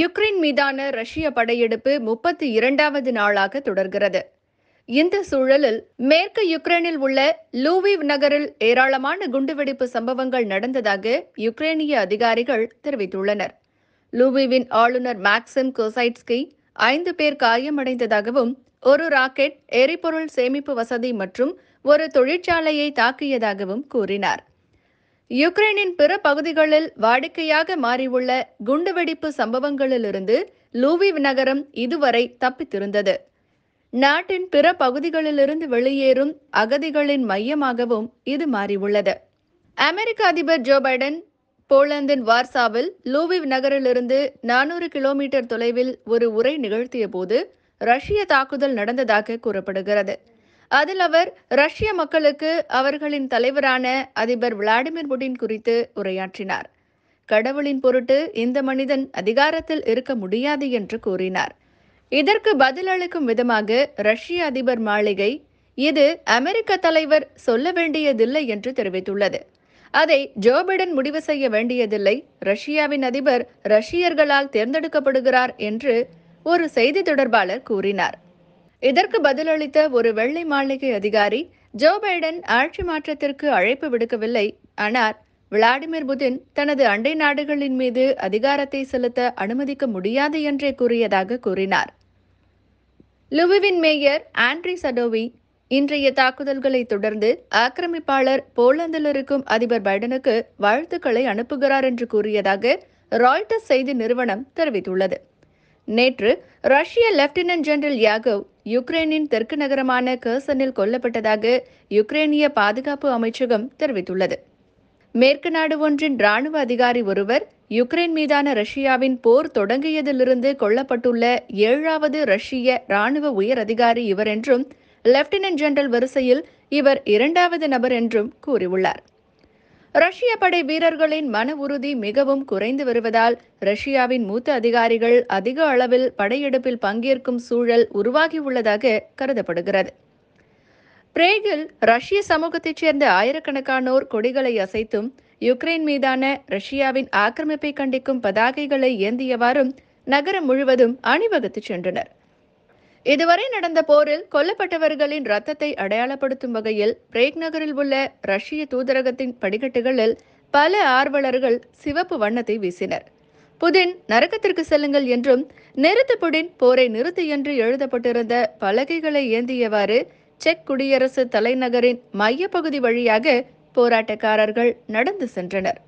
Ukraine மீதான ரஷ்ய படையெடுப்பு முப்பத்தி இரண்டாவது நாளாக தொடர்கிறது இந்த சூழலில் மேற்கு யுக்ரைனில் உள்ள லூவிவ் நகரில் ஏராளமான குண்டுவெடிப்பு சம்பவங்கள் நடந்ததாக யுக்ரைனிய அதிகாரிகள் தெரிவித்துள்ளனர் லூவிவின் ஆளுநர் மேக்சிம் கோசைட்ஸ்கி ஐந்து பேர் காயமடைந்ததாகவும் ஒரு ராக்கெட் எரிபொருள் சேமிப்பு வசதி மற்றும் ஒரு தொழிற்சாலையை தாக்கியதாகவும் கூறினார் யுக்ரைனின் பிற பகுதிகளில் வாடிக்கையாக மாறியுள்ள குண்டுவெடிப்பு சம்பவங்களிலிருந்து லூவிவ் நகரம் இதுவரை தப்பித்திருந்தது நாட்டின் பிற பகுதிகளிலிருந்து வெளியேறும் அகதிகளின் மையமாகவும் இது மாறியுள்ளது அமெரிக்க அதிபர் ஜோ பைடன் போலந்தின் வார்சாவில் லூவிவ் நகரிலிருந்து நானூறு கிலோமீட்டர் தொலைவில் ஒரு உரை நிகழ்த்திய போது ரஷ்ய தாக்குதல் நடந்ததாக கூறப்படுகிறது அதில் அவர் ரஷ்ய மக்களுக்கு அவர்களின் தலைவரான அதிபர் விளாடிமிர் புடின் குறித்து உரையாற்றினார் கடவுளின் பொருட்டு இந்த மனிதன் அதிகாரத்தில் இருக்க முடியாது என்று கூறினார் இதற்கு பதிலளிக்கும் விதமாக ரஷ்ய அதிபர் மாளிகை இது அமெரிக்க தலைவர் சொல்ல வேண்டியதில்லை என்று தெரிவித்துள்ளது அதை ஜோ பைடன் முடிவு செய்ய வேண்டியதில்லை ரஷ்யாவின் அதிபர் ரஷ்யர்களால் தேர்ந்தெடுக்கப்படுகிறார் என்று ஒரு செய்தி தொடர்பாளர் கூறினார் இதற்கு பதிலளித்த ஒரு வெள்ளை மாளிகை அதிகாரி ஜோ பைடன் ஆட்சி மாற்றத்திற்கு அழைப்பு விடுக்கவில்லை ஆனால் விளாடிமிர் புதின் தனது அண்டை நாடுகளின் மீது அதிகாரத்தை செலுத்த அனுமதிக்க முடியாது என்றே கூறியதாக கூறினார் லுவிவின் மேயர் ஆண்ட்ரி சடோவி இன்றைய தாக்குதல்களை தொடர்ந்து ஆக்கிரமிப்பாளர் போலந்தில் இருக்கும் அதிபர் பைடனுக்கு வாழ்த்துக்களை அனுப்புகிறார் என்று கூறியதாக ராய்டர்ஸ் செய்தி நிறுவனம் தெரிவித்துள்ளது நேற்று ரஷ்ய லெப்டினன்ட் ஜெனரல் யாகவ் யுக்ரைனின் தெற்கு நகரமான கர்சனில் கொல்லப்பட்டதாக யுக்ரைனிய பாதுகாப்பு அமைச்சகம் தெரிவித்துள்ளது மேற்கு நாடு ஒன்றின் ராணுவ அதிகாரி ஒருவர் யுக்ரைன் மீதான ரஷ்யாவின் போர் தொடங்கியதிலிருந்து கொல்லப்பட்டுள்ள ஏழாவது ரஷ்ய ராணுவ உயர் அதிகாரி இவர் என்றும் லெப்டினன்ட் ஜெனரல் வரிசையில் இவர் இரண்டாவது நபர் என்றும் கூறியுள்ளார் ரஷ்ய படை வீரர்களின் மன உறுதி மிகவும் குறைந்து வருவதால் ரஷ்யாவின் மூத்த அதிகாரிகள் அதிக அளவில் படையெடுப்பில் பங்கேற்கும் சூழல் உருவாகியுள்ளதாக கருதப்படுகிறது பிரேகில் ரஷ்ய சமூகத்தைச் சேர்ந்த ஆயிரக்கணக்கானோர் கொடிகளை அசைத்தும் யுக்ரைன் மீதான ரஷ்யாவின் ஆக்கிரமிப்பை கண்டிக்கும் பதாகைகளை ஏந்தியவாறும் நகரம் முழுவதும் அணிவகுத்துச் சென்றனர் இதுவரை நடந்த போரில் கொல்லப்பட்டவர்களின் ரத்தத்தை அடையாளப்படுத்தும் வகையில் பிரேக் நகரில் உள்ள ரஷ்ய தூதரகத்தின் படிக்கட்டுகளில் பல ஆர்வலர்கள் சிவப்பு வண்ணத்தை வீசினர் புதின் நரக்கத்திற்கு செல்லுங்கள் என்றும் நிறுத்து புடின் போரை நிறுத்து என்று எழுதப்பட்டிருந்த பலகைகளை ஏந்தியவாறு செக் குடியரசு தலைநகரின் மையப்பகுதி வழியாக போராட்டக்காரர்கள் நடந்து சென்றனர்